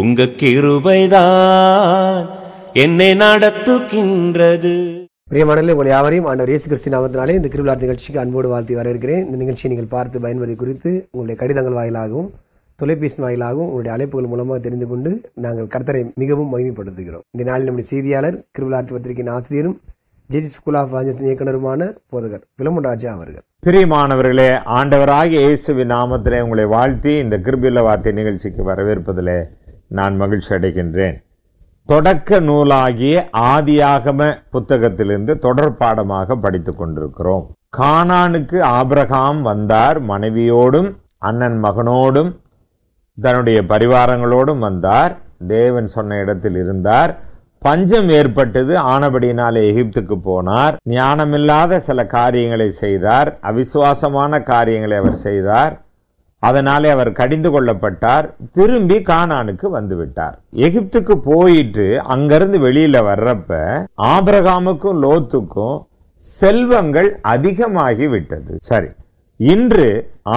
உங்க கிருபைதான் என்னை நடத்துகின்றது பிரியமானலே உங்கள் யாவரையும் ஆண்டவர் இயேசு கிறிஸ்தின் அவத்தினாலே இந்த கிருவிழா நிகழ்ச்சிக்கு அன்போடு வாழ்த்தி வரவேற்கிறேன் இந்த நிகழ்ச்சியை நீங்கள் பார்த்து பயன்படுத்தி குறித்து உங்களுடைய கடிதங்கள் வாயிலாகவும் தொலைபேசி வாயிலாகவும் உங்களுடைய அழைப்புகள் மூலமாக தெரிந்து கொண்டு நாங்கள் கர்த்தரை மிகவும் மகிமைப்படுத்துகிறோம் இந்த நாளில் நம்முடைய செய்தியாளர் கிருவிழாட்சி பத்திரிகையின் ஆசிரியரும் ஜேஜி ஸ்கூல் ஆஃப் இயக்குநருமான இயக்குனருமான போதகர் விளம்பராஜா அவர்கள் அவர்கள் பிரியமானவர்களே ஆண்டவராக இயேசுவின் நாமத்திலே உங்களை வாழ்த்தி இந்த கிருபில்ல வார்த்தை நிகழ்ச்சிக்கு வரவேற்பதிலே நான் மகிழ்ச்சி அடைகின்றேன் தொடக்க நூலாகிய ஆதியாகம புத்தகத்திலிருந்து தொடர் பாடமாக படித்து கொண்டிருக்கிறோம் கானானுக்கு ஆபிரகாம் வந்தார் மனைவியோடும் அண்ணன் மகனோடும் தன்னுடைய பரிவாரங்களோடும் வந்தார் தேவன் சொன்ன இடத்தில் இருந்தார் பஞ்சம் ஏற்பட்டது ஆனபடியினாலே எகிப்துக்கு போனார் ஞானமில்லாத சில காரியங்களை செய்தார் அவிசுவாசமான காரியங்களை அவர் செய்தார் அதனாலே அவர் கடிந்து கொள்ளப்பட்டார் திரும்பி கானானுக்கு வந்துவிட்டார் எகிப்துக்கு போயிட்டு அங்கிருந்து வெளியில வர்றப்ப ஆபிரகாமுக்கும் லோத்துக்கும் செல்வங்கள் அதிகமாகி விட்டது சரி இன்று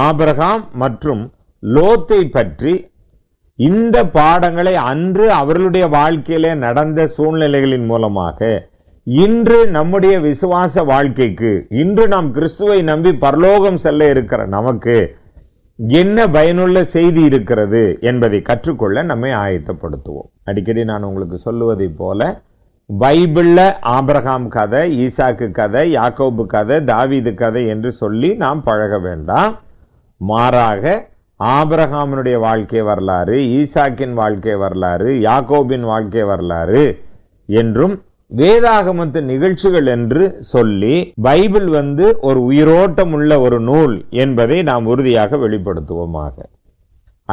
ஆபிரகாம் மற்றும் லோத்தை பற்றி இந்த பாடங்களை அன்று அவர்களுடைய வாழ்க்கையிலே நடந்த சூழ்நிலைகளின் மூலமாக இன்று நம்முடைய விசுவாச வாழ்க்கைக்கு இன்று நாம் கிறிஸ்துவை நம்பி பரலோகம் செல்ல இருக்கிற நமக்கு என்ன பயனுள்ள செய்தி இருக்கிறது என்பதை கற்றுக்கொள்ள நம்மை ஆயத்தப்படுத்துவோம் அடிக்கடி நான் உங்களுக்கு சொல்லுவதை போல பைபிளில் ஆபிரகாம் கதை ஈசாக்கு கதை யாக்கோபு கதை தாவீது கதை என்று சொல்லி நாம் பழக வேண்டாம் மாறாக ஆபிரகாமனுடைய வாழ்க்கை வரலாறு ஈசாக்கின் வாழ்க்கை வரலாறு யாக்கோபின் வாழ்க்கை வரலாறு என்றும் வேதாகமத்து நிகழ்ச்சிகள் என்று சொல்லி பைபிள் வந்து ஒரு உயிரோட்டம் உள்ள ஒரு நூல் என்பதை நாம் உறுதியாக வெளிப்படுத்துவோமாக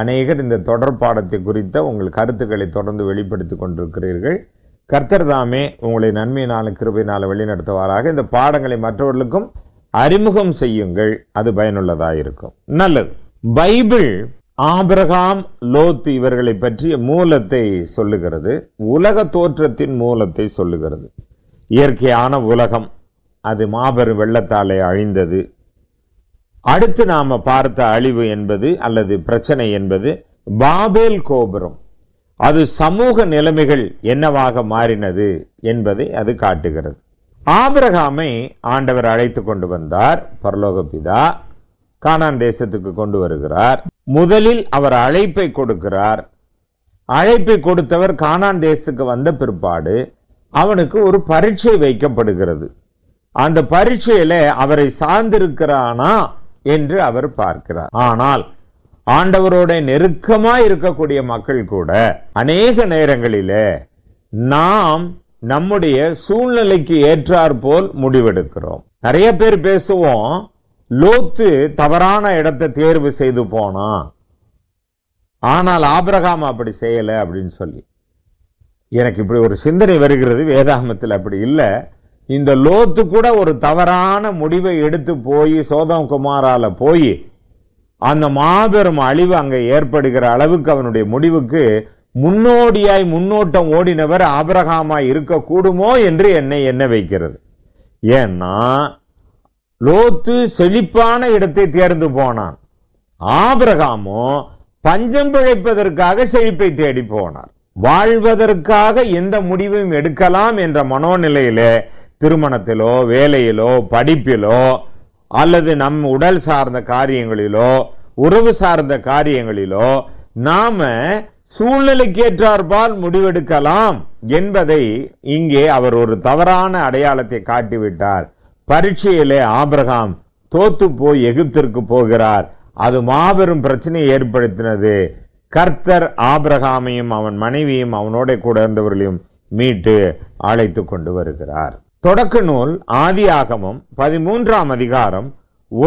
அநேகர் இந்த தொடர் பாடத்தை குறித்த உங்கள் கருத்துக்களை தொடர்ந்து வெளிப்படுத்தி கொண்டிருக்கிறீர்கள் கர்த்தர் தாமே உங்களை நன்மையினால கிருபையினால் வழிநடத்துவாராக இந்த பாடங்களை மற்றவர்களுக்கும் அறிமுகம் செய்யுங்கள் அது பயனுள்ளதாக இருக்கும் நல்லது பைபிள் ஆபிரகாம் லோத் இவர்களை பற்றிய மூலத்தை சொல்லுகிறது உலக தோற்றத்தின் மூலத்தை சொல்லுகிறது இயற்கையான உலகம் அது மாபெரும் வெள்ளத்தாலே அழிந்தது அடுத்து நாம் பார்த்த அழிவு என்பது அல்லது பிரச்சனை என்பது பாபேல் கோபுரம் அது சமூக நிலைமைகள் என்னவாக மாறினது என்பதை அது காட்டுகிறது ஆபிரகாமை ஆண்டவர் அழைத்து கொண்டு வந்தார் பரலோகபிதா கானான் தேசத்துக்கு கொண்டு வருகிறார் முதலில் அவர் அழைப்பை கொடுக்கிறார் அழைப்பை கொடுத்தவர் கானான் தேசத்துக்கு வந்த பிற்பாடு அவனுக்கு ஒரு பரீட்சை வைக்கப்படுகிறது அந்த பரீட்சையில அவரை சார்ந்திருக்கிறானா என்று அவர் பார்க்கிறார் ஆனால் ஆண்டவரோட நெருக்கமா இருக்கக்கூடிய மக்கள் கூட அநேக நேரங்களில நாம் நம்முடைய சூழ்நிலைக்கு ஏற்றாற்போல் முடிவெடுக்கிறோம் நிறைய பேர் பேசுவோம் லோத்து தவறான இடத்தை தேர்வு செய்து போனான் ஆனால் ஆபிரகாம் அப்படி செய்யலை அப்படின்னு சொல்லி எனக்கு இப்படி ஒரு சிந்தனை வருகிறது வேதாகமத்தில் அப்படி இல்லை இந்த லோத்து கூட ஒரு தவறான முடிவை எடுத்து போய் சோதம் குமாரால் போய் அந்த மாபெரும் அழிவு அங்கே ஏற்படுகிற அளவுக்கு அவனுடைய முடிவுக்கு முன்னோடியாய் முன்னோட்டம் ஓடினவர் ஆபிரகாமாய் இருக்கக்கூடுமோ என்று என்னை எண்ண வைக்கிறது ஏன்னா லோத்து செழிப்பான இடத்தை தேர்ந்து போனான் ஆபிரகாமோ பஞ்சம் பிழைப்பதற்காக செழிப்பை தேடி போனார் வாழ்வதற்காக எந்த முடிவையும் எடுக்கலாம் என்ற மனோநிலையில திருமணத்திலோ வேலையிலோ படிப்பிலோ அல்லது நம் உடல் சார்ந்த காரியங்களிலோ உறவு சார்ந்த காரியங்களிலோ நாம சூழ்நிலைக்கேற்றார்பால் முடிவெடுக்கலாம் என்பதை இங்கே அவர் ஒரு தவறான அடையாளத்தை காட்டிவிட்டார் பரீட்சையிலே ஆபிரகாம் தோத்து போய் எகிப்திற்கு போகிறார் அது மாபெரும் பிரச்சனையை ஏற்படுத்தினது கர்த்தர் ஆபிரகாமையும் அவன் மனைவியும் அவனோட கூட இருந்தவர்களையும் மீட்டு அழைத்து கொண்டு வருகிறார் தொடக்க நூல் ஆதி ஆகமும் பதிமூன்றாம் அதிகாரம்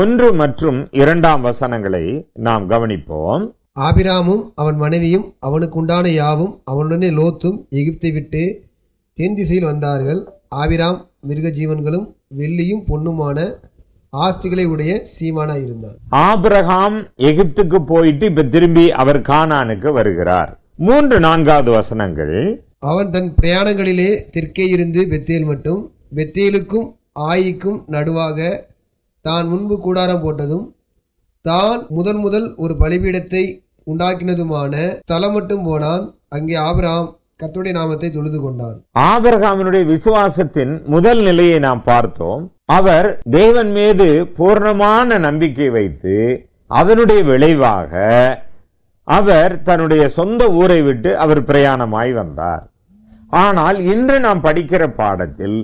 ஒன்று மற்றும் இரண்டாம் வசனங்களை நாம் கவனிப்போம் ஆபிராமும் அவன் மனைவியும் அவனுக்கு உண்டான யாவும் அவனுடனே லோத்தும் எகிப்தை விட்டு தென் திசையில் வந்தார்கள் ஆபிராம் மிருக ஜீவன்களும் வெள்ளியும் பொண்ணுமான ஆஸ்திகளை உடைய சீமானா இருந்தார் ஆபிரகாம் எகிப்துக்கு போயிட்டு இப்ப திரும்பி அவர் கானானுக்கு வருகிறார் மூன்று நான்காவது வசனங்கள் அவன் தன் பிரயாணங்களிலே தெற்கே இருந்து பெத்தேல் மட்டும் பெத்தேலுக்கும் ஆயிக்கும் நடுவாக தான் முன்பு கூடாரம் போட்டதும் தான் முதல் முதல் ஒரு பலிபீடத்தை உண்டாக்கினதுமான தலம் மட்டும் போனான் அங்கே ஆபிரகாம் கர்த்தருடைய நாமத்தை தொழுது கொண்டான் ஆபிரகாமினுடைய விசுவாசத்தின் முதல் நிலையை நாம் பார்த்தோம் அவர் தேவன் மீது பூர்ணமான நம்பிக்கை வைத்து அதனுடைய விளைவாக அவர் தன்னுடைய சொந்த ஊரை விட்டு அவர் பிரயாணமாய் வந்தார் ஆனால் இன்று நாம் படிக்கிற பாடத்தில்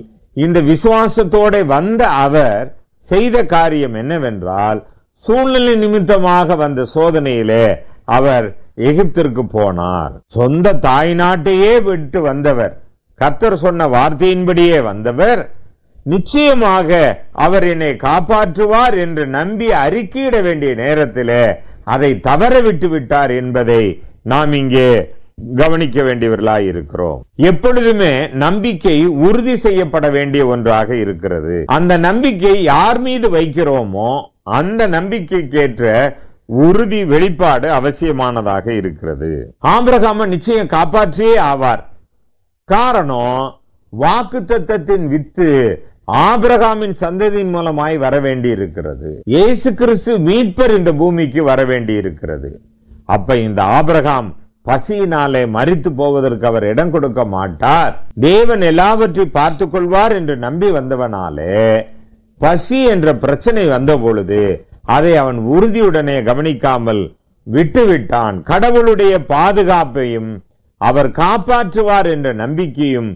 இந்த விசுவாசத்தோட வந்த அவர் செய்த காரியம் என்னவென்றால் சூழ்நிலை நிமித்தமாக வந்த சோதனையிலே அவர் எகிப்திற்கு போனார் சொந்த தாய் நாட்டையே விட்டு வந்தவர் கர்த்தர் சொன்ன வார்த்தையின்படியே வந்தவர் நிச்சயமாக அவர் என்னை காப்பாற்றுவார் என்று நம்பி அறிக்கையிட வேண்டிய நேரத்தில் அதை தவற விட்டு விட்டார் என்பதை நாம் இங்கே கவனிக்க வேண்டியவர்களாக இருக்கிறோம் எப்பொழுதுமே நம்பிக்கை உறுதி செய்யப்பட வேண்டிய ஒன்றாக இருக்கிறது அந்த நம்பிக்கை யார் மீது வைக்கிறோமோ அந்த நம்பிக்கைக்கேற்ற உறுதி வெளிப்பாடு அவசியமானதாக இருக்கிறது ஆபிரகாம நிச்சயம் காப்பாற்றியே ஆவார் காரணம் வாக்கு தத்தத்தின் வித்து ஆபிரகாமின் சந்ததியின் மூலமாய் வர வேண்டி இருக்கிறது இயேசு கிறிஸ்து மீட்பர் இந்த பூமிக்கு வர வேண்டி இருக்கிறது அப்ப இந்த ஆபிரகாம் பசியினாலே மறித்து போவதற்கு அவர் இடம் கொடுக்க மாட்டார் தேவன் எல்லாவற்றையும் பார்த்து கொள்வார் என்று நம்பி வந்தவனாலே பசி என்ற பிரச்சனை வந்த பொழுது அதை அவன் உறுதியுடனே கவனிக்காமல் விட்டுவிட்டான் கடவுளுடைய பாதுகாப்பையும் அவர் காப்பாற்றுவார் என்ற நம்பிக்கையும்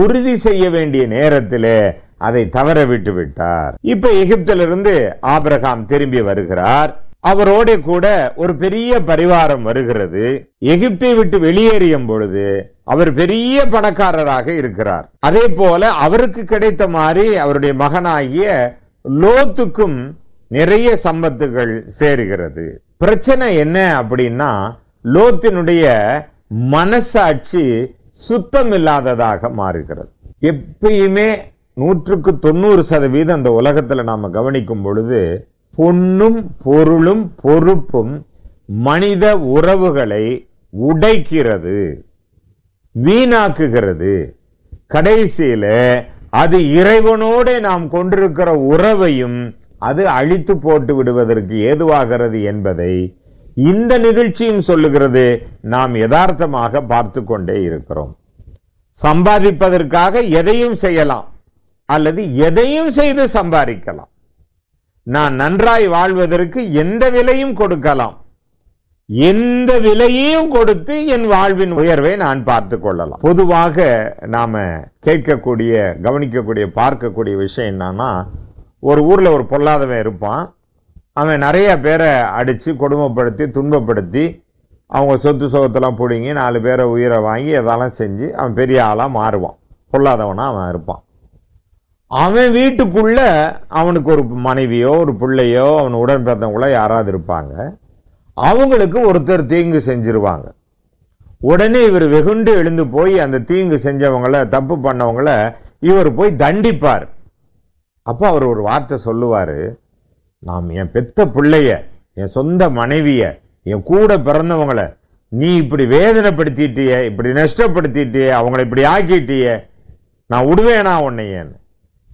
உறுதி செய்ய வேண்டிய நேரத்திலே அதை தவற விட்டு விட்டார் இப்ப எகிப்திலிருந்து ஆபிரகாம் திரும்பி வருகிறார் அவரோட கூட ஒரு பெரிய பரிவாரம் வருகிறது எகிப்தை விட்டு வெளியேறியும் பொழுது அவர் பெரிய பணக்காரராக இருக்கிறார் அதே போல அவருக்கு கிடைத்த மாதிரி அவருடைய மகனாகிய லோத்துக்கும் நிறைய சம்பத்துகள் சேருகிறது பிரச்சனை என்ன அப்படின்னா லோத்தினுடைய மனசாட்சி சுத்தம் இல்லாததாக மாறுகிறது எப்பயுமே நூற்றுக்கு தொண்ணூறு சதவீதம் அந்த உலகத்தில் நாம் கவனிக்கும் பொழுது பொண்ணும் பொருளும் பொறுப்பும் மனித உறவுகளை உடைக்கிறது வீணாக்குகிறது கடைசியில் அது இறைவனோட நாம் கொண்டிருக்கிற உறவையும் அது அழித்து போட்டு விடுவதற்கு ஏதுவாகிறது என்பதை இந்த நிகழ்ச்சியும் சொல்லுகிறது நாம் யதார்த்தமாக பார்த்து கொண்டே இருக்கிறோம் சம்பாதிப்பதற்காக எதையும் செய்யலாம் அல்லது எதையும் செய்து சம்பாதிக்கலாம் நான் நன்றாய் வாழ்வதற்கு எந்த விலையும் கொடுக்கலாம் எந்த விலையையும் கொடுத்து என் வாழ்வின் உயர்வை நான் பார்த்து கொள்ளலாம் பொதுவாக நாம் கேட்கக்கூடிய கவனிக்கக்கூடிய பார்க்கக்கூடிய விஷயம் என்னன்னா ஒரு ஊரில் ஒரு பொல்லாதவன் இருப்பான் அவன் நிறைய பேரை அடித்து கொடுமைப்படுத்தி துன்பப்படுத்தி அவங்க சொத்து சுகத்தெல்லாம் பிடுங்கி நாலு பேரை உயிரை வாங்கி எதெல்லாம் செஞ்சு அவன் பெரிய ஆளாக மாறுவான் பொல்லாதவனாக அவன் இருப்பான் அவன் வீட்டுக்குள்ளே அவனுக்கு ஒரு மனைவியோ ஒரு பிள்ளையோ அவன் உடன் பிறந்தவங்களோ யாராவது இருப்பாங்க அவங்களுக்கு ஒருத்தர் தீங்கு செஞ்சிருவாங்க உடனே இவர் வெகுண்டு எழுந்து போய் அந்த தீங்கு செஞ்சவங்கள தப்பு பண்ணவங்கள இவர் போய் தண்டிப்பார் அப்போ அவர் ஒரு வார்த்தை சொல்லுவார் நாம் என் பெத்த பிள்ளைய என் சொந்த மனைவிய என் கூட பிறந்தவங்களை நீ இப்படி வேதனைப்படுத்திட்டிய இப்படி நஷ்டப்படுத்திட்டிய அவங்கள இப்படி ஆக்கிட்டிய நான் விடுவேனா உன்னையேன்னு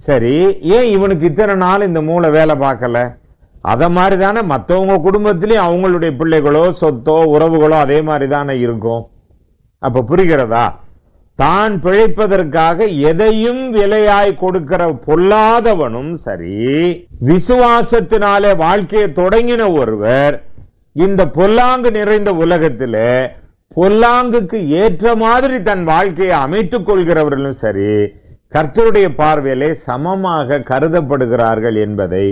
சரி ஏன் இவனுக்கு இத்தனை நாள் இந்த மூளை வேலை பார்க்கல அதை மாதிரி தானே மற்றவங்க குடும்பத்துலேயும் அவங்களுடைய பிள்ளைகளோ சொத்தோ உறவுகளோ அதே மாதிரி தானே இருக்கும் அப்போ புரிகிறதா தான் பிழைப்பதற்காக எதையும் விலையாய் கொடுக்கிற பொல்லாதவனும் சரி விசுவாசத்தினாலே வாழ்க்கையை தொடங்கின ஒருவர் இந்த பொல்லாங்கு நிறைந்த உலகத்தில் பொல்லாங்குக்கு ஏற்ற மாதிரி தன் வாழ்க்கையை அமைத்துக் கொள்கிறவர்களும் சரி கர்த்தருடைய பார்வையிலே சமமாக கருதப்படுகிறார்கள் என்பதை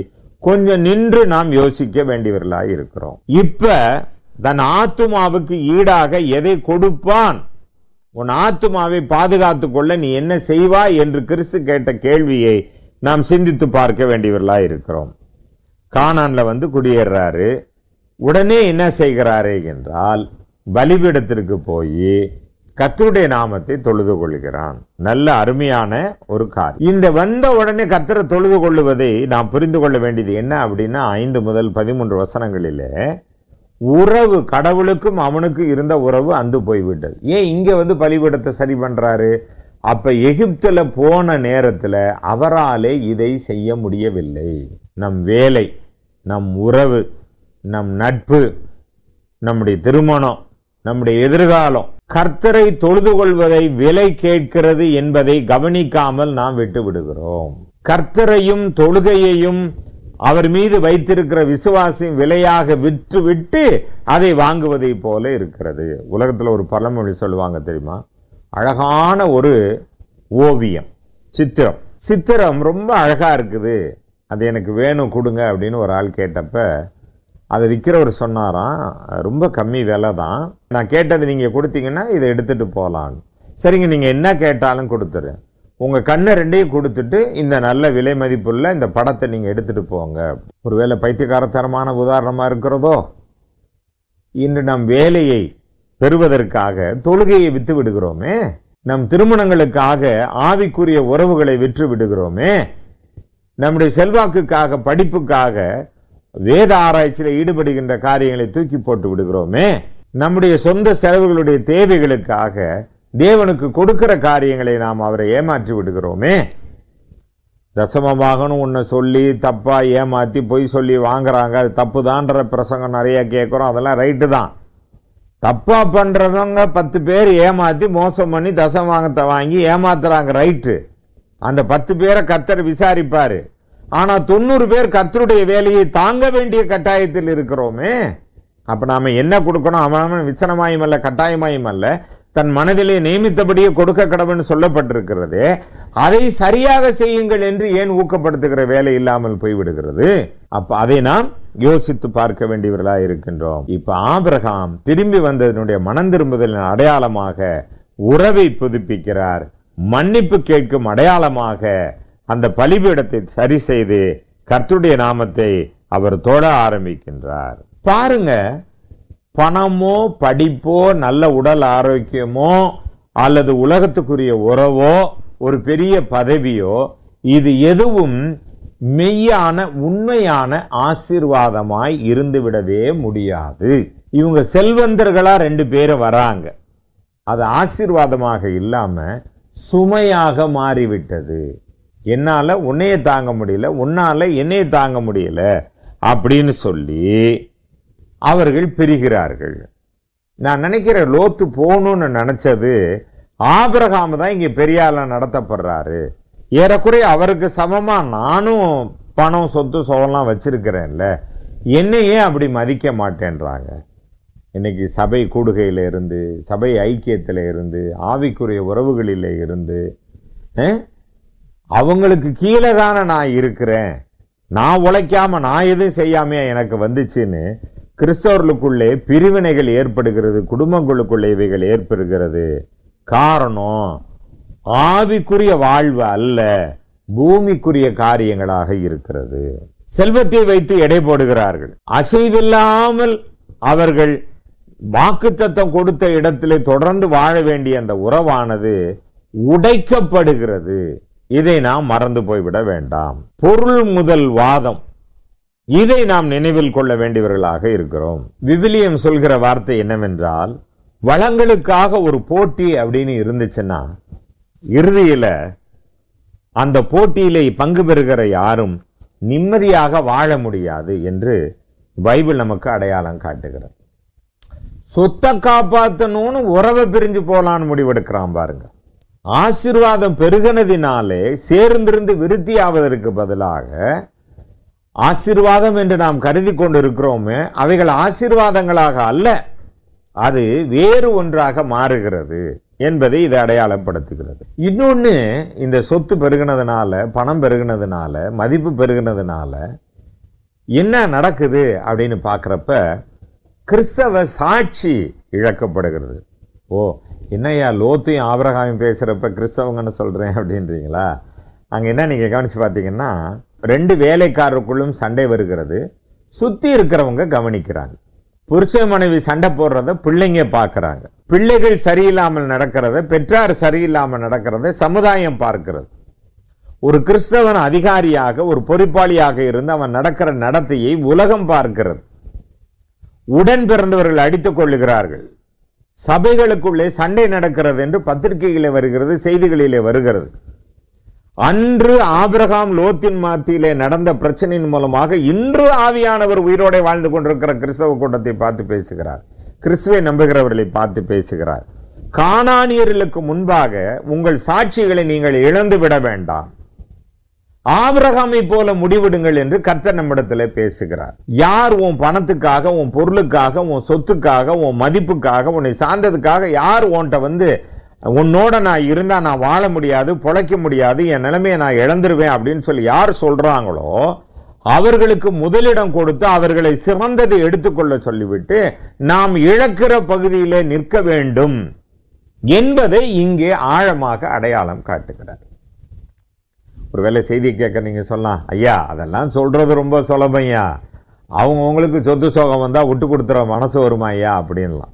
கொஞ்சம் நின்று நாம் யோசிக்க வேண்டியவர்களாக இருக்கிறோம் இப்ப தன் ஆத்துமாவுக்கு ஈடாக எதை கொடுப்பான் உன் ஆத்துமாவை பாதுகாத்து கொள்ள நீ என்ன செய்வாய் என்று கிறிஸ்து கேட்ட கேள்வியை நாம் சிந்தித்து பார்க்க வேண்டியவர்களாக இருக்கிறோம் காணானில் வந்து குடியேறாரு உடனே என்ன செய்கிறாரே என்றால் பலிபீடத்திற்கு போய் கத்தருடைய நாமத்தை தொழுது கொள்கிறான் நல்ல அருமையான ஒரு கார் இந்த வந்த உடனே கத்தரை தொழுது கொள்ளுவதை நாம் புரிந்து கொள்ள வேண்டியது என்ன அப்படின்னா ஐந்து முதல் பதிமூன்று வசனங்களிலே உறவு கடவுளுக்கும் அவனுக்கும் இருந்த உறவு அந்து போய்விட்டது ஏன் இங்கே வந்து பலிபீடத்தை சரி பண்ணுறாரு அப்போ எகிப்தில் போன நேரத்தில் அவராலே இதை செய்ய முடியவில்லை நம் வேலை நம் உறவு நம் நட்பு நம்முடைய திருமணம் நம்முடைய எதிர்காலம் கர்த்தரை தொழுது கொள்வதை விலை கேட்கிறது என்பதை கவனிக்காமல் நாம் விட்டு விடுகிறோம் கர்த்தரையும் தொழுகையையும் அவர் மீது வைத்திருக்கிற விசுவாசியும் விலையாக விற்று விட்டு அதை வாங்குவதை போல இருக்கிறது உலகத்தில் ஒரு பழமொழி சொல்லுவாங்க தெரியுமா அழகான ஒரு ஓவியம் சித்திரம் சித்திரம் ரொம்ப அழகாக இருக்குது அது எனக்கு வேணும் கொடுங்க அப்படின்னு ஒரு ஆள் கேட்டப்ப அதை விற்கிறவர் சொன்னாராம் ரொம்ப கம்மி விலை தான் நான் கேட்டது நீங்கள் கொடுத்தீங்கன்னா இதை எடுத்துகிட்டு போகலான்னு சரிங்க நீங்கள் என்ன கேட்டாலும் கொடுத்துரு உங்கள் கண்ணை ரெண்டையும் கொடுத்துட்டு இந்த நல்ல விலை மதிப்புள்ள இந்த படத்தை நீங்கள் எடுத்துகிட்டு போங்க ஒருவேளை பைத்தியகாரத்தனமான உதாரணமாக இருக்கிறதோ இன்று நம் வேலையை பெறுவதற்காக தொழுகையை விற்று விடுகிறோமே நம் திருமணங்களுக்காக ஆவிக்குரிய உறவுகளை விற்று விடுகிறோமே நம்முடைய செல்வாக்குக்காக படிப்புக்காக வேத ஆராய்ச்சியில் ஈடுபடுகின்ற காரியங்களை தூக்கி போட்டு விடுகிறோமே நம்முடைய சொந்த செலவுகளுடைய தேவைகளுக்காக தேவனுக்கு கொடுக்கிற காரியங்களை நாம் அவரை ஏமாற்றி விடுகிறோமே தசமமாகணும் ஒன்று சொல்லி தப்பாக ஏமாற்றி பொய் சொல்லி வாங்குறாங்க அது தப்பு தான்ற பிரசங்கம் நிறையா கேட்குறோம் அதெல்லாம் ரைட்டு தான் தப்பாக பண்ணுறவங்க பத்து பேர் ஏமாற்றி மோசம் பண்ணி தசமாகத்தை வாங்கி ஏமாத்துறாங்க ரைட்டு அந்த பத்து பேரை கத்தர் விசாரிப்பார் ஆனால் தொண்ணூறு பேர் கத்தருடைய வேலையை தாங்க வேண்டிய கட்டாயத்தில் இருக்கிறோமே அப்போ நாம் என்ன கொடுக்கணும் அவன் விச்சனமாயும் அல்ல கட்டாயமாயும் அல்ல தன் மனதிலே நியமித்தபடியே கொடுக்க கடவுன்னு சொல்லப்பட்டிருக்கிறது அதை சரியாக செய்யுங்கள் என்று ஏன் ஊக்கப்படுத்துகிற வேலை இல்லாமல் போய்விடுகிறது அப்ப அதை நாம் யோசித்து பார்க்க வேண்டியவர்களாக இருக்கின்றோம் இப்ப ஆபிரகாம் திரும்பி வந்ததனுடைய மனம் திரும்புதலின் அடையாளமாக உறவை புதுப்பிக்கிறார் மன்னிப்பு கேட்கும் அடையாளமாக அந்த பலிபீடத்தை சரி செய்து கர்த்துடைய நாமத்தை அவர் தொட ஆரம்பிக்கின்றார் பாருங்க பணமோ படிப்போ நல்ல உடல் ஆரோக்கியமோ அல்லது உலகத்துக்குரிய உறவோ ஒரு பெரிய பதவியோ இது எதுவும் மெய்யான உண்மையான ஆசீர்வாதமாய் இருந்துவிடவே முடியாது இவங்க செல்வந்தர்களா ரெண்டு பேரும் வராங்க அது ஆசீர்வாதமாக இல்லாம சுமையாக மாறிவிட்டது என்னால் உன்னையை தாங்க முடியல உன்னால் என்னையை தாங்க முடியல அப்படின்னு சொல்லி அவர்கள் பிரிகிறார்கள் நான் நினைக்கிற லோத்து போகணும்னு நினச்சது ஆபிரகாம் தான் இங்கே பெரியால நடத்தப்படுறாரு ஏறக்குறைய அவருக்கு சமமாக நானும் பணம் சொத்து சொல்லாம் வச்சிருக்கிறேன்ல என்னையே அப்படி மதிக்க மாட்டேன்றாங்க இன்னைக்கு சபை கூடுகையில் இருந்து சபை ஐக்கியத்தில் இருந்து ஆவிக்குரிய உறவுகளில் இருந்து அவங்களுக்கு கீழே தானே நான் இருக்கிறேன் நான் உழைக்காமல் நான் எதுவும் செய்யாமையா எனக்கு வந்துச்சுன்னு கிறிஸ்தவர்களுக்குள்ளே பிரிவினைகள் ஏற்படுகிறது குடும்பங்களுக்குள்ளே இவைகள் ஏற்படுகிறது காரணம் ஆவிக்குரிய வாழ்வு அல்ல பூமிக்குரிய காரியங்களாக இருக்கிறது செல்வத்தை வைத்து எடை போடுகிறார்கள் அசைவில்லாமல் அவர்கள் வாக்குத்தத்தம் கொடுத்த இடத்திலே தொடர்ந்து வாழ வேண்டிய அந்த உறவானது உடைக்கப்படுகிறது இதை நாம் மறந்து போய்விட வேண்டாம் பொருள் முதல் வாதம் இதை நாம் நினைவில் கொள்ள வேண்டியவர்களாக இருக்கிறோம் விவிலியம் சொல்கிற வார்த்தை என்னவென்றால் வளங்களுக்காக ஒரு போட்டி அப்படின்னு இருந்துச்சுன்னா இறுதியில் அந்த போட்டியிலே பங்கு பெறுகிற யாரும் நிம்மதியாக வாழ முடியாது என்று பைபிள் நமக்கு அடையாளம் காட்டுகிறது சொத்தை காப்பாற்றணும்னு உறவை பிரிஞ்சு போகலான்னு முடிவெடுக்கிறான் பாருங்க ஆசிர்வாதம் பெருகினதினாலே சேர்ந்திருந்து விருத்தி ஆவதற்கு பதிலாக ஆசீர்வாதம் என்று நாம் கருதி கொண்டிருக்கிறோமே அவைகள் ஆசீர்வாதங்களாக அல்ல அது வேறு ஒன்றாக மாறுகிறது என்பதை இது அடையாளப்படுத்துகிறது இன்னொன்று இந்த சொத்து பெருகினதுனால பணம் பெருகினதுனால மதிப்பு பெருகினதுனால என்ன நடக்குது அப்படின்னு பார்க்குறப்ப கிறிஸ்தவ சாட்சி இழக்கப்படுகிறது ஓ என்னையா லோத்தையும் ஆபரகாமையும் பேசுகிறப்ப கிறிஸ்தவங்கன்னு சொல்கிறேன் அப்படின்றீங்களா அங்கே என்ன நீங்கள் கவனித்து பார்த்தீங்கன்னா ரெண்டு வேலைக்காரருக்குள்ளும் சண்டை வருகிறது சுற்றி இருக்கிறவங்க கவனிக்கிறாங்க புருஷ மனைவி சண்டை போடுறத பிள்ளைங்க பார்க்குறாங்க பிள்ளைகள் சரியில்லாமல் நடக்கிறத பெற்றார் சரியில்லாமல் நடக்கிறத சமுதாயம் பார்க்கிறது ஒரு கிறிஸ்தவன் அதிகாரியாக ஒரு பொறுப்பாளியாக இருந்து அவன் நடக்கிற நடத்தையை உலகம் பார்க்கிறது உடன் பிறந்தவர்கள் அடித்துக் கொள்ளுகிறார்கள் சபைகளுக்குள்ளே சண்டை நடக்கிறது என்று பத்திரிகைகளில் வருகிறது செய்திகளிலே வருகிறது அன்று ஆபிரகாம் லோத்தின் மாத்தியிலே நடந்த பிரச்சனையின் மூலமாக இன்று ஆவியானவர் உயிரோடு வாழ்ந்து கொண்டிருக்கிற கிறிஸ்தவ கூட்டத்தை பார்த்து பேசுகிறார் கிறிஸ்துவை நம்புகிறவர்களை பார்த்து பேசுகிறார் காணானியர்களுக்கு முன்பாக உங்கள் சாட்சிகளை நீங்கள் இழந்து விட வேண்டாம் ஆபிரகாமை போல முடிவிடுங்கள் என்று கர்த்தர் நம்மிடத்தில் பேசுகிறார் யார் உன் பணத்துக்காக உன் பொருளுக்காக உன் சொத்துக்காக உன் மதிப்புக்காக உன்னை சார்ந்ததுக்காக யார் உன்கிட்ட வந்து உன்னோட நான் இருந்தால் நான் வாழ முடியாது பிழைக்க முடியாது என் நிலைமையை நான் இழந்துருவேன் அப்படின்னு சொல்லி யார் சொல்கிறாங்களோ அவர்களுக்கு முதலிடம் கொடுத்து அவர்களை சிறந்தது எடுத்துக்கொள்ள சொல்லிவிட்டு நாம் இழக்கிற பகுதியிலே நிற்க வேண்டும் என்பதை இங்கே ஆழமாக அடையாளம் காட்டுகிறார் ஒருவேளை செய்தி கேட்க நீங்கள் சொல்லலாம் ஐயா அதெல்லாம் சொல்கிறது ரொம்ப சுலபம் ஐயா அவங்கவுங்களுக்கு சொத்து சோகம் வந்தால் விட்டு கொடுத்துற மனசு வருமா ஐயா அப்படின்லாம்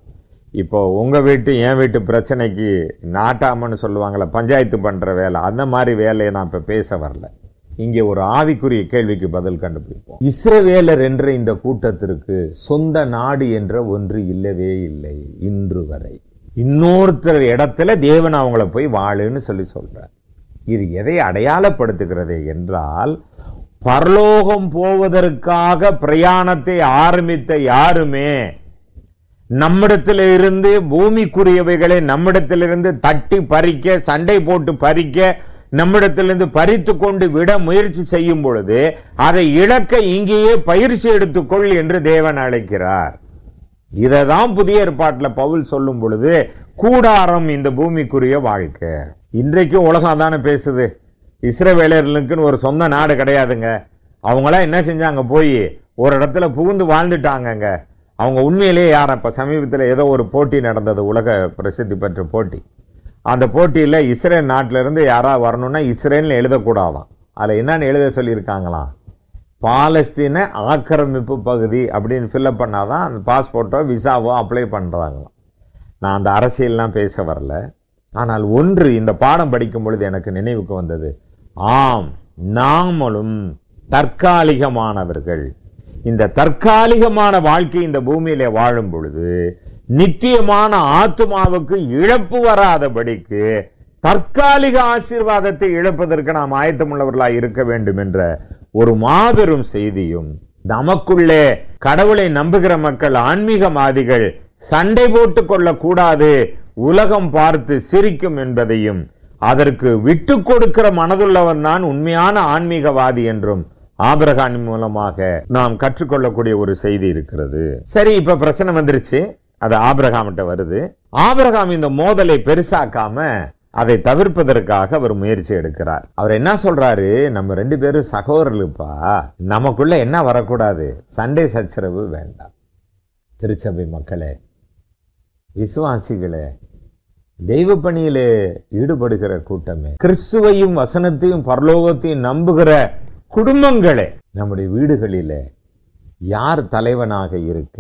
இப்போ உங்கள் வீட்டு என் வீட்டு பிரச்சனைக்கு நாட்டாமன்னு சொல்லுவாங்களே பஞ்சாயத்து பண்ணுற வேலை அந்த மாதிரி வேலையை நான் இப்போ பேச வரல இங்கே ஒரு ஆவிக்குரிய கேள்விக்கு பதில் கண்டுபிடிப்போம் இஸ்ரவேலர் என்ற இந்த கூட்டத்திற்கு சொந்த நாடு என்ற ஒன்று இல்லவே இல்லை இன்று வரை இன்னொருத்தர் இடத்துல தேவன் அவங்கள போய் வாழுன்னு சொல்லி சொல்கிறார் இது எதை அடையாளப்படுத்துகிறது என்றால் பரலோகம் போவதற்காக பிரயாணத்தை ஆரம்பித்த யாருமே நம்மிடத்தில் இருந்து பூமிக்குரியவைகளை நம்மிடத்திலிருந்து தட்டி பறிக்க சண்டை போட்டு பறிக்க நம்மிடத்திலிருந்து பறித்து கொண்டு விட முயற்சி செய்யும் பொழுது அதை இழக்க இங்கேயே பயிற்சி எடுத்துக்கொள் என்று தேவன் அழைக்கிறார் இதை தான் புதிய ஏற்பாட்டில் பவுல் சொல்லும் பொழுது கூடாரம் இந்த பூமிக்குரிய வாழ்க்கை இன்றைக்கும் உலகம் தானே பேசுது இஸ்ரவேலர்களுக்குன்னு ஒரு சொந்த நாடு கிடையாதுங்க அவங்களாம் என்ன செஞ்சாங்க போய் ஒரு இடத்துல புகுந்து வாழ்ந்துட்டாங்கங்க அவங்க உண்மையிலேயே யார் இப்போ சமீபத்தில் ஏதோ ஒரு போட்டி நடந்தது உலக பிரசித்தி பெற்ற போட்டி அந்த போட்டியில் இஸ்ரேல் நாட்டிலேருந்து யாராவது வரணும்னா இஸ்ரேல்னு எழுதக்கூடாதான் அதில் என்னென்னு எழுத சொல்லியிருக்காங்களா பாலஸ்தீன ஆக்கிரமிப்பு பகுதி அப்படின்னு ஃபில்அப் பண்ணால் தான் அந்த பாஸ்போர்ட்டோ விசாவோ அப்ளை பண்ணுறாங்களாம் நான் அந்த அரசியல்லாம் பேச வரல ஆனால் ஒன்று இந்த பாடம் படிக்கும் பொழுது எனக்கு நினைவுக்கு வந்தது ஆம் நாமளும் தற்காலிகமானவர்கள் இந்த தற்காலிகமான வாழ்க்கை இந்த பூமியில வாழும் பொழுது நித்தியமான ஆத்மாவுக்கு இழப்பு வராதபடிக்கு தற்காலிக ஆசீர்வாதத்தை இழப்பதற்கு நாம் ஆயத்தமுள்ளவர்களாக இருக்க வேண்டும் என்ற ஒரு மாபெரும் செய்தியும் நமக்குள்ளே கடவுளை நம்புகிற மக்கள் ஆன்மீகவாதிகள் சண்டை போட்டு கொள்ளக்கூடாது உலகம் பார்த்து சிரிக்கும் என்பதையும் அதற்கு விட்டு கொடுக்கிற மனதுள்ளவன் தான் உண்மையான ஆன்மீகவாதி என்றும் ஆபரகான் மூலமாக நாம் கற்றுக்கொள்ளக்கூடிய ஒரு செய்தி இருக்கிறது சரி இப்ப பிரச்சனை வந்துருச்சு அது ஆபிரகாமிட்ட வருது ஆபிரகாம் இந்த மோதலை பெருசாக்காம அதை தவிர்ப்பதற்காக அவர் முயற்சி எடுக்கிறார் அவர் என்ன சொல்றாரு நம்ம ரெண்டு பேரும் சகோதரர்கள்ப்பா நமக்குள்ள என்ன வரக்கூடாது சண்டை சச்சரவு வேண்டாம் திருச்சபை மக்களே விசுவாசிகளே தெய்வ பணியிலே ஈடுபடுகிற கூட்டமே கிறிஸ்துவையும் வசனத்தையும் பரலோகத்தையும் நம்புகிற குடும்பங்களே நம்முடைய வீடுகளில் யார் தலைவனாக இருக்க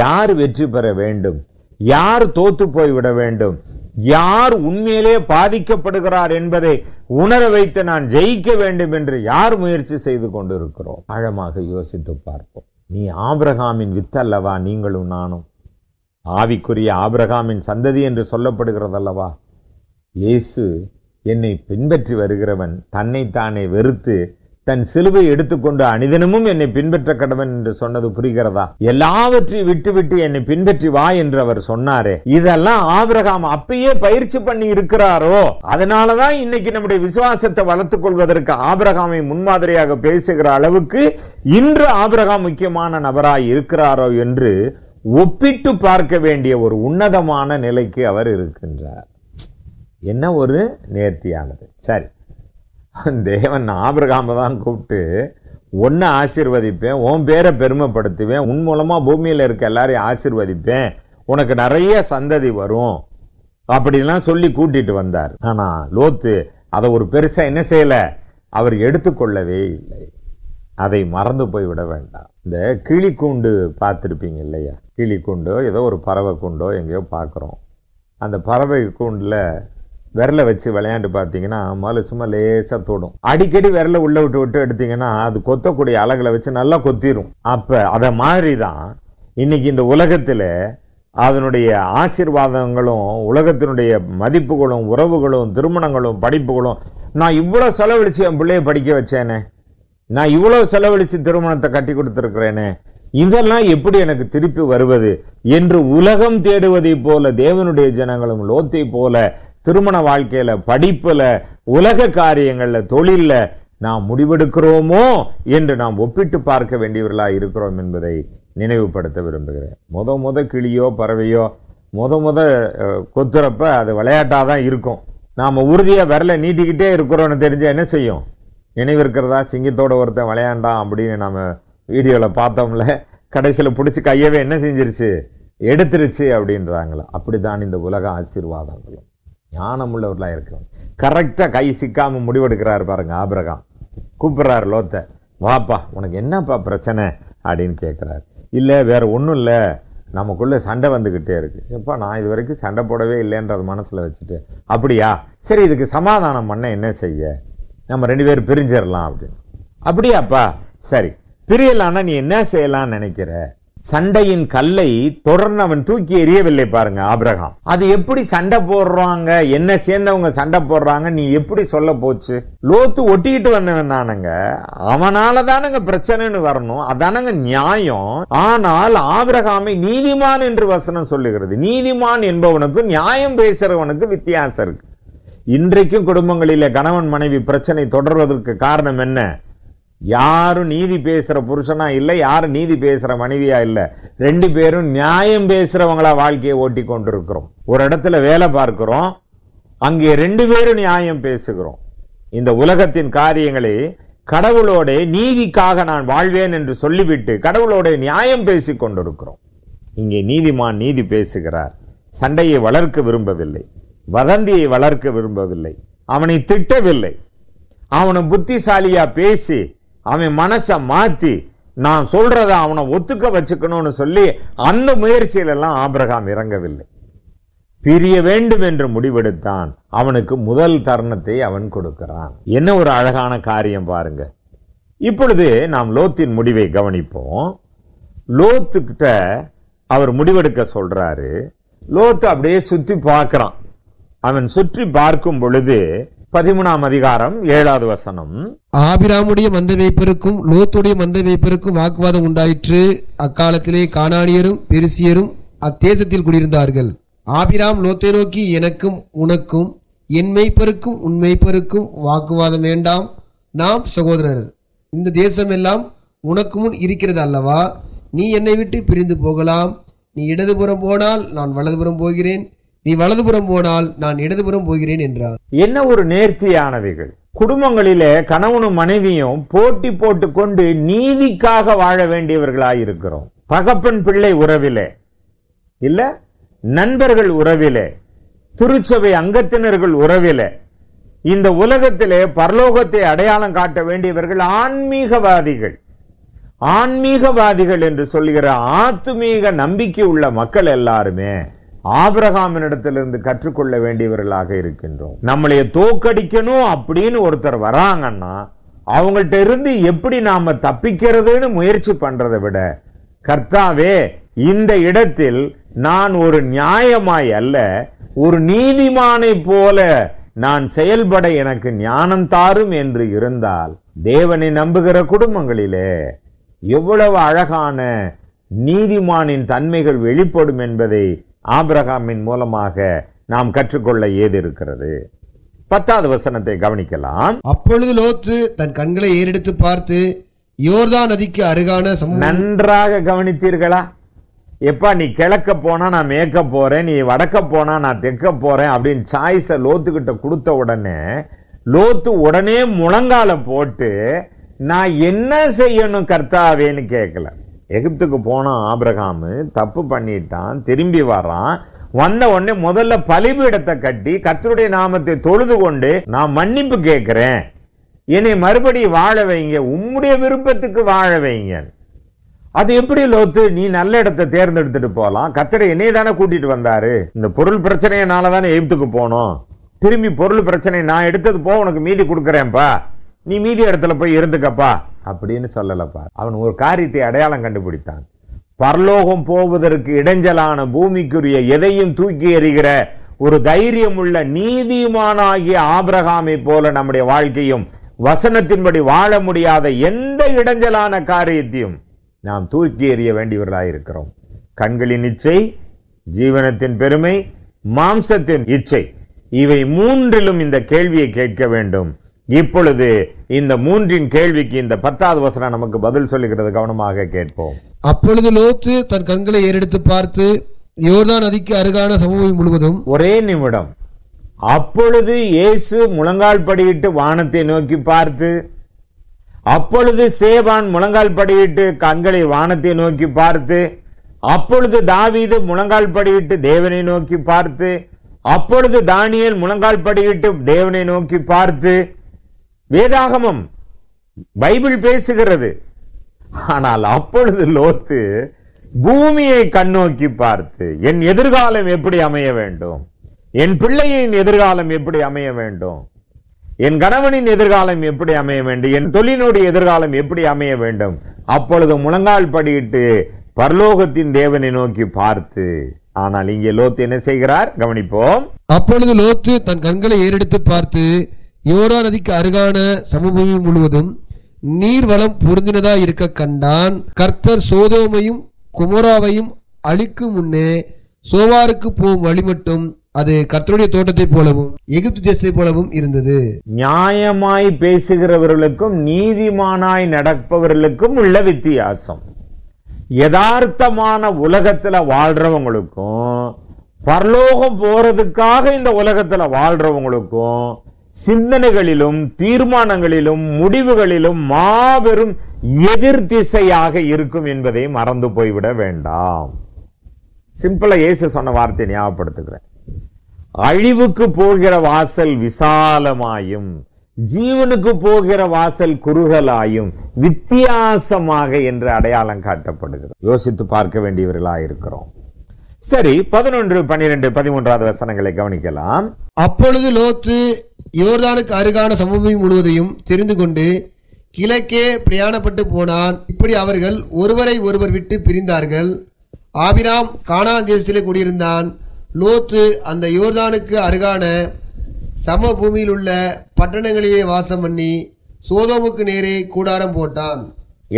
யார் வெற்றி பெற வேண்டும் யார் தோத்து போய்விட வேண்டும் யார் உண்மையிலே பாதிக்கப்படுகிறார் என்பதை உணர வைத்து நான் ஜெயிக்க வேண்டும் என்று யார் முயற்சி செய்து கொண்டிருக்கிறோம் ஆழமாக யோசித்து பார்ப்போம் நீ ஆபிரகாமின் வித்தல்லவா நீங்களும் நானும் ஆவிக்குரிய ஆபிரகாமின் சந்ததி என்று சொல்லப்படுகிறதல்லவா இயேசு என்னை பின்பற்றி வருகிறவன் தன்னைத்தானே வெறுத்து தன் சிலுவை எடுத்துக்கொண்டு அனிதனமும் என்னை பின்பற்ற கடவன் என்று சொன்னது புரிகிறதா விட்டு விட்டுவிட்டு என்னை பின்பற்றி வா என்று அவர் சொன்னாரு இதெல்லாம் ஆபிரகாம் அப்பயே பயிற்சி பண்ணி இருக்கிறாரோ அதனாலதான் இன்னைக்கு நம்முடைய விசுவாசத்தை வளர்த்துக் கொள்வதற்கு ஆபிரகாமை முன்மாதிரியாக பேசுகிற அளவுக்கு இன்று ஆபிரகாம் முக்கியமான நபராய் இருக்கிறாரோ என்று ஒப்பிட்டு பார்க்க வேண்டிய ஒரு உன்னதமான நிலைக்கு அவர் இருக்கின்றார் என்ன ஒரு நேர்த்தியானது சரி தேவன் ஆபிரகாம தான் கூப்பிட்டு ஒன்றை ஆசிர்வதிப்பேன் உன் பேரை பெருமைப்படுத்துவேன் உன் மூலமாக பூமியில் இருக்க எல்லாரையும் ஆசிர்வதிப்பேன் உனக்கு நிறைய சந்ததி வரும் அப்படிலாம் சொல்லி கூட்டிகிட்டு வந்தார் ஆனால் லோத்து அதை ஒரு பெருசாக என்ன செய்யலை அவர் எடுத்துக்கொள்ளவே இல்லை அதை மறந்து போய் விட வேண்டாம் இந்த கிளி கூண்டு பார்த்துருப்பீங்க இல்லையா கிளி கூண்டோ ஏதோ ஒரு பறவை கூண்டோ எங்கேயோ பார்க்குறோம் அந்த பறவை கூண்டில் விரலை வச்சு விளையாண்டு பார்த்தீங்கன்னா முதல்ல சும்மா லேசாக தொடும் அடிக்கடி விரலை உள்ளே விட்டு விட்டு எடுத்தீங்கன்னா அது கொத்தக்கூடிய அழகில் வச்சு நல்லா கொத்திரும் அப்போ அதை மாதிரி தான் இன்றைக்கி இந்த உலகத்தில் அதனுடைய ஆசீர்வாதங்களும் உலகத்தினுடைய மதிப்புகளும் உறவுகளும் திருமணங்களும் படிப்புகளும் நான் இவ்வளோ செலவழித்து என் பிள்ளைய படிக்க வச்சேனே நான் இவ்வளோ செலவழித்து திருமணத்தை கட்டி கொடுத்துருக்குறேனே இதெல்லாம் எப்படி எனக்கு திருப்பி வருவது என்று உலகம் தேடுவதை போல தேவனுடைய ஜனங்களும் லோத்தை போல திருமண வாழ்க்கையில் படிப்பில் உலக காரியங்களில் தொழிலில் நாம் முடிவெடுக்கிறோமோ என்று நாம் ஒப்பிட்டு பார்க்க வேண்டியவர்களாக இருக்கிறோம் என்பதை நினைவுபடுத்த விரும்புகிறேன் முத முத கிளியோ பறவையோ முத முத கொத்துறப்ப அது விளையாட்டாக தான் இருக்கும் நாம் உறுதியாக விரல நீட்டிக்கிட்டே இருக்கிறோன்னு தெரிஞ்சால் என்ன செய்யும் நினைவு இருக்கிறதா சிங்கத்தோட ஒருத்தன் விளையாண்டான் அப்படின்னு நம்ம வீடியோவில் பார்த்தோம்ல கடைசியில் பிடிச்சி கையவே என்ன செஞ்சிருச்சு எடுத்துருச்சு அப்படின்றாங்களா அப்படி தான் இந்த உலக ஆசீர்வாதங்களும் ஞானம் உள்ளவர்களாக கரெக்டாக கை சிக்காமல் முடிவெடுக்கிறாரு பாருங்க ஆபிரகாம் கூப்பிட்றாரு லோத்தை வாப்பா உனக்கு என்னப்பா பிரச்சனை அப்படின்னு கேட்குறாரு இல்லை வேறு ஒன்றும் இல்லை நமக்குள்ளே சண்டை வந்துக்கிட்டே இருக்குது எப்போ நான் இது வரைக்கும் சண்டை போடவே இல்லைன்றது மனசில் வச்சுட்டு அப்படியா சரி இதுக்கு சமாதானம் பண்ண என்ன செய்ய நம்ம ரெண்டு பேரும் பிரிஞ்சிடலாம் அப்படின்னு அப்படியாப்பா சரி பிரியலான்னா நீ என்ன செய்யலாம்னு நினைக்கிற சண்டையின் கல்லை தொடர்ந்து அவன் தூக்கி எறியவில்லை பாருங்க ஆபிரகாம் அது எப்படி சண்டை போடுறாங்க என்ன சேர்ந்தவங்க சண்டை போடுறாங்க நீ எப்படி சொல்ல போச்சு லோத்து ஒட்டிக்கிட்டு வந்தவன் தானுங்க அவனால தானுங்க பிரச்சனைன்னு வரணும் அதானங்க நியாயம் ஆனால் ஆபிரகாமை நீதிமான் என்று வசனம் சொல்லுகிறது நீதிமான் என்பவனுக்கு நியாயம் பேசுறவனுக்கு வித்தியாசம் இருக்கு இன்றைக்கும் குடும்பங்களில கணவன் மனைவி பிரச்சனை தொடர்வதற்கு காரணம் என்ன யாரும் நீதி பேசுகிற புருஷனா இல்லை யாரும் நீதி பேசுகிற மனைவியா இல்லை ரெண்டு பேரும் நியாயம் பேசுகிறவங்களா வாழ்க்கையை ஓட்டி கொண்டிருக்கிறோம் ஒரு இடத்துல வேலை பார்க்குறோம் அங்கே ரெண்டு பேரும் நியாயம் பேசுகிறோம் இந்த உலகத்தின் காரியங்களை கடவுளோட நீதிக்காக நான் வாழ்வேன் என்று சொல்லிவிட்டு கடவுளோட நியாயம் பேசி கொண்டிருக்கிறோம் இங்கே நீதிமான் நீதி பேசுகிறார் சண்டையை வளர்க்க விரும்பவில்லை வதந்தியை வளர்க்க விரும்பவில்லை அவனை திட்டவில்லை அவனை புத்திசாலியாக பேசி அவன் மனசை மாற்றி நான் சொல்கிறத அவனை ஒத்துக்க வச்சுக்கணும்னு சொல்லி அந்த முயற்சியிலெல்லாம் ஆபிரகாம் இறங்கவில்லை பிரிய வேண்டும் என்று முடிவெடுத்தான் அவனுக்கு முதல் தருணத்தை அவன் கொடுக்கிறான் என்ன ஒரு அழகான காரியம் பாருங்க இப்பொழுது நாம் லோத்தின் முடிவை கவனிப்போம் லோத்துக்கிட்ட அவர் முடிவெடுக்க சொல்றாரு லோத்து அப்படியே சுற்றி பார்க்குறான் அவன் சுற்றி பார்க்கும் பொழுது பதிமூணாம் அதிகாரம் ஏழாவது வசனம் ஆபிராமுடைய மந்த வைப்பிற்கும் லோத்துடைய மந்த வைப்பருக்கும் வாக்குவாதம் உண்டாயிற்று அக்காலத்திலே கானானியரும் பெருசியரும் அத்தேசத்தில் குடியிருந்தார்கள் ஆபிராம் லோத்தை நோக்கி எனக்கும் உனக்கும் என் மெய்ப்பருக்கும் உன் மெய்ப்பருக்கும் வாக்குவாதம் வேண்டாம் நாம் சகோதரர் இந்த தேசம் எல்லாம் உனக்கு முன் இருக்கிறது அல்லவா நீ என்னை விட்டு பிரிந்து போகலாம் நீ இடதுபுறம் போனால் நான் வலதுபுறம் போகிறேன் நீ வலதுபுறம் போனால் நான் இடதுபுறம் போகிறேன் என்றார் என்ன ஒரு நேர்த்தியானவைகள் குடும்பங்களிலே கணவனும் மனைவியும் போட்டி போட்டுக்கொண்டு நீதிக்காக வாழ வேண்டியவர்களாக இருக்கிறோம் பகப்பன் பிள்ளை உறவிலே இல்ல நண்பர்கள் உறவிலே திருச்சபை அங்கத்தினர்கள் உறவிலே இந்த உலகத்திலே பரலோகத்தை அடையாளம் காட்ட வேண்டியவர்கள் ஆன்மீகவாதிகள் ஆன்மீகவாதிகள் என்று சொல்கிற ஆத்மீக நம்பிக்கை உள்ள மக்கள் எல்லாருமே இடத்திலிருந்து கற்றுக்கொள்ள வேண்டியவர்களாக இருக்கின்றோம் நம்மளைய தோக்கடிக்கணும் அப்படின்னு ஒருத்தர் வராங்கன்னா அவங்கள்ட்ட இருந்து எப்படி நாம தப்பிக்கிறதுன்னு முயற்சி பண்றதை விட கர்த்தாவே இந்த இடத்தில் நான் ஒரு நியாயமாய் அல்ல ஒரு நீதிமானை போல நான் செயல்பட எனக்கு ஞானம் தாரும் என்று இருந்தால் தேவனை நம்புகிற குடும்பங்களிலே எவ்வளவு அழகான நீதிமானின் தன்மைகள் வெளிப்படும் என்பதை ஆபிரகாமின் மூலமாக நாம் கற்றுக்கொள்ள ஏது இருக்கிறது பத்தாவது வசனத்தை கவனிக்கலாம் அப்பொழுது லோத்து தன் கண்களை ஏறெடுத்து பார்த்து யோர்தான் நதிக்கு அருகான நன்றாக கவனித்தீர்களா எப்பா நீ கிழக்க போனால் நான் மேற்க போகிறேன் நீ வடக்க போனால் நான் தெற்க போறேன் அப்படின்னு சாய்ஸை லோத்துக்கிட்ட கொடுத்த உடனே லோத்து உடனே முழங்கால போட்டு நான் என்ன செய்யணும் கர்த்தாவேன்னு கேட்கல எகிப்துக்கு போனான் ஆப்ரகாமு தப்பு பண்ணிட்டான் திரும்பி வரான் வந்த உடனே முதல்ல பலிபீடத்தை கட்டி கத்தருடைய நாமத்தை தொழுது கொண்டு நான் மன்னிப்பு கேட்குறேன் என்னை மறுபடியும் வாழ வைங்க உம்முடைய விருப்பத்துக்கு வாழ வைங்க அது எப்படி லோத்து நீ நல்ல இடத்தை தேர்ந்தெடுத்துட்டு போகலாம் கத்தடை என்னையே தானே கூட்டிகிட்டு வந்தாரு இந்த பொருள் பிரச்சனையினால தானே எகிப்துக்கு போனோம் திரும்பி பொருள் பிரச்சனை நான் எடுத்தது போக உனக்கு மீதி கொடுக்குறேன்ப்பா நீ மீதி இடத்துல போய் இருந்துக்கப்பா அப்படின்னு சொல்லலப்பா அவன் ஒரு காரியத்தை அடையாளம் கண்டுபிடித்தான் பரலோகம் போவதற்கு இடைஞ்சலான பூமிக்குரிய எதையும் தூக்கி எறிகிற ஒரு தைரியம் உள்ள நீதிமானாகிய ஆபிரகாமை போல நம்முடைய வாழ்க்கையும் வசனத்தின்படி வாழ முடியாத எந்த இடைஞ்சலான காரியத்தையும் நாம் தூக்கி எறிய வேண்டியவர்களாயிருக்கிறோம் இருக்கிறோம் கண்களின் இச்சை ஜீவனத்தின் பெருமை மாம்சத்தின் இச்சை இவை மூன்றிலும் இந்த கேள்வியை கேட்க வேண்டும் இப்பொழுது இந்த மூன்றின் கேள்விக்கு இந்த பத்தாவது வசனம் நமக்கு பதில் சொல்லுகிறது கவனமாக கேட்போம் அப்பொழுது லோத்து தன் கண்களை ஏறெடுத்து பார்த்து யோர்தான் நதிக்கு அருகான சமூகம் முழுவதும் ஒரே நிமிடம் அப்பொழுது இயேசு முழங்கால் படியிட்டு வானத்தை நோக்கி பார்த்து அப்பொழுது சேவான் முழங்கால் படிவிட்டு கண்களை வானத்தை நோக்கி பார்த்து அப்பொழுது தாவீது முழங்கால் படிவிட்டு தேவனை நோக்கி பார்த்து அப்பொழுது தானியல் முழங்கால் படிவிட்டு தேவனை நோக்கி பார்த்து வேதாகமம் பைபிள் பேசுகிறது ஆனால் அப்பொழுது லோத்து பூமியை கண்ணோக்கி பார்த்து என் எதிர்காலம் எப்படி அமைய வேண்டும் என் பிள்ளையின் எதிர்காலம் எப்படி அமைய வேண்டும் என் கணவனின் எதிர்காலம் எப்படி அமைய வேண்டும் என் தொழிலுடைய எதிர்காலம் எப்படி அமைய வேண்டும் அப்பொழுது முழங்கால் படியிட்டு பரலோகத்தின் தேவனை நோக்கி பார்த்து ஆனால் இங்கே லோத்து என்ன செய்கிறார் கவனிப்போம் அப்பொழுது லோத்து தன் கண்களை ஏறெடுத்து பார்த்து யோனா நதிக்கு அருகான சமபூமி முழுவதும் நீர்வளம் பொருந்தினதா இருக்க கண்டான் கர்த்தர் சோதோமையும் குமராவையும் அழிக்கும் முன்னே சோவாருக்கு போகும் வழி மட்டும் அது கர்த்தருடைய தோட்டத்தை போலவும் எகிப்து தேசத்தை போலவும் இருந்தது நியாயமாய் பேசுகிறவர்களுக்கும் நீதிமானாய் நடப்பவர்களுக்கும் உள்ள வித்தியாசம் யதார்த்தமான உலகத்தில் வாழ்றவங்களுக்கும் பரலோகம் போறதுக்காக இந்த உலகத்தில் வாழ்றவங்களுக்கும் சிந்தனைகளிலும் தீர்மானங்களிலும் முடிவுகளிலும் மாபெரும் எதிர்திசையாக இருக்கும் என்பதை மறந்து போய்விட வேண்டாம் சிம்பிளா இயேசு சொன்ன வார்த்தையை ஞாபகப்படுத்துகிறேன் அழிவுக்கு போகிற வாசல் விசாலமாயும் ஜீவனுக்கு போகிற வாசல் குறுகலாயும் வித்தியாசமாக என்று அடையாளம் காட்டப்படுகிறது யோசித்து பார்க்க வேண்டியவர்களாக இருக்கிறோம் சரி பதினொன்று பன்னிரெண்டு பதிமூன்றாவது வசனங்களை கவனிக்கலாம் அப்பொழுது லோத்து யோர்தானுக்கு அருகான சமூகம் முழுவதையும் தெரிந்து கொண்டு கிழக்கே பிரயாணப்பட்டு போனான் இப்படி அவர்கள் ஒருவரை ஒருவர் விட்டு பிரிந்தார்கள் ஆபிராம் கானான் தேசத்திலே கூடியிருந்தான் லோத்து அந்த யோர்தானுக்கு அருகான சமபூமியில் உள்ள பட்டணங்களிலே வாசம் பண்ணி சோதோமுக்கு நேரே கூடாரம் போட்டான்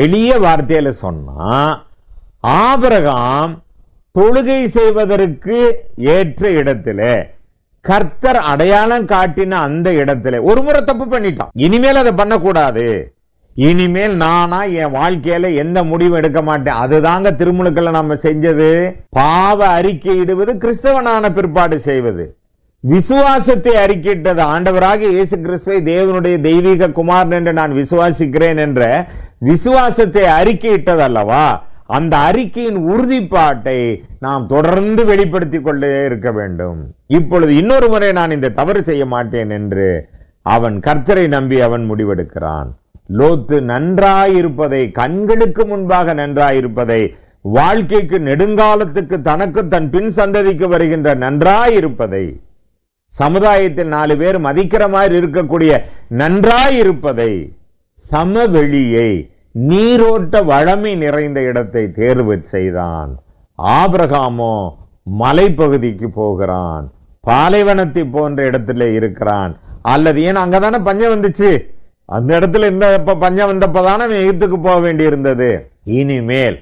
எளிய வார்த்தையில சொன்னா ஆபரகாம் தொழுகை செய்வதற்கு ஏற்ற இடத்துல கர்த்தர் அடையாளம் காட்டின அந்த இடத்துல ஒரு முறை தப்பு பண்ணிட்டான் இனிமேல் அதை பண்ணக்கூடாது இனிமேல் நானா என் வாழ்க்கையில எந்த முடிவும் எடுக்க மாட்டேன் அதுதாங்க திருமுழுக்கல்ல நம்ம செஞ்சது பாவ அறிக்கை இடுவது கிறிஸ்தவனான பிற்பாடு செய்வது விசுவாசத்தை அறிக்கிட்டது ஆண்டவராக இயேசு கிறிஸ்துவை தேவனுடைய தெய்வீக குமார் என்று நான் விசுவாசிக்கிறேன் என்ற விசுவாசத்தை அறிக்கையிட்டது அல்லவா அந்த அறிக்கையின் உறுதிப்பாட்டை நாம் தொடர்ந்து வெளிப்படுத்தி கொள்ளே இருக்க வேண்டும் இப்பொழுது இன்னொரு முறை நான் இந்த தவறு செய்ய மாட்டேன் என்று அவன் கர்த்தரை நம்பி அவன் முடிவெடுக்கிறான் லோத்து நன்றாயிருப்பதை கண்களுக்கு முன்பாக நன்றாயிருப்பதை வாழ்க்கைக்கு நெடுங்காலத்துக்கு தனக்கு தன் பின் சந்ததிக்கு வருகின்ற நன்றாயிருப்பதை சமுதாயத்தில் நாலு பேர் மதிக்கிற மாதிரி இருக்கக்கூடிய நன்றாயிருப்பதை சமவெளியை நீரோட்ட வளமை நிறைந்த இடத்தை தேர்வு செய்தான் ஆபிரகாமோ மலைப்பகுதிக்கு போகிறான் பாலைவனத்தை போன்ற இடத்துல இருக்கிறான் அல்லது ஏன் அங்கே தானே பஞ்சம் வந்துச்சு அந்த இடத்துல இந்த பஞ்சம் வந்தப்போ தானே எகிப்துக்கு போக வேண்டியிருந்தது இனிமேல்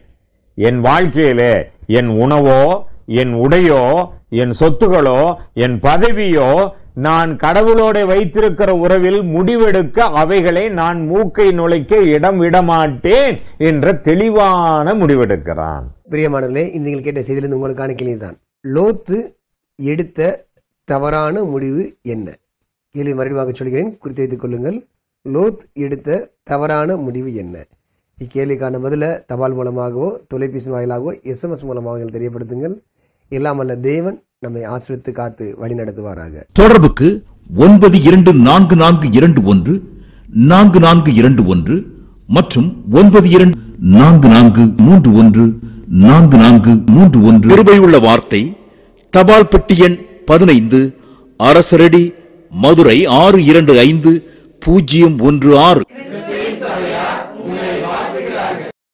என் வாழ்க்கையிலே என் உணவோ என் உடையோ என் சொத்துகளோ என் பதவியோ நான் கடவுளோட வைத்திருக்கிற உறவில் முடிவெடுக்க அவைகளை நான் மூக்கை நுழைக்க இடம் விடமாட்டேன் என்ற தெளிவான முடிவெடுக்கிறான் பிரியமானவர்களே நீங்கள் கேட்ட செய்தியிலிருந்து உங்களுக்கான கேள்விதான் லோத்து எடுத்த தவறான முடிவு என்ன கேள்வி மறைவாக சொல்கிறேன் குறித்து வைத்துக் கொள்ளுங்கள் லோத் எடுத்த தவறான முடிவு என்ன இக்கேள்விக்கான பதில தபால் மூலமாகவோ தொலைபேசி வாயிலாகவோ எஸ்எம்எஸ் மூலமாக தெரியப்படுத்துங்கள் இல்லாமல் தேவன் நம்மை ஆசிரித்து காத்து வழிநடத்துவாராக தொடர்புக்கு ஒன்பது இரண்டு நான்கு நான்கு இரண்டு ஒன்று நான்கு நான்கு இரண்டு ஒன்று மற்றும் ஒன்பது இரண்டு நான்கு நான்கு மூன்று ஒன்று நான்கு நான்கு மூன்று ஒன்று கிருபையுள்ள வார்த்தை தபால் பெட்டி எண் பதினைந்து அரசரடி மதுரை ஆறு இரண்டு ஐந்து பூஜ்ஜியம் ஒன்று ஆறு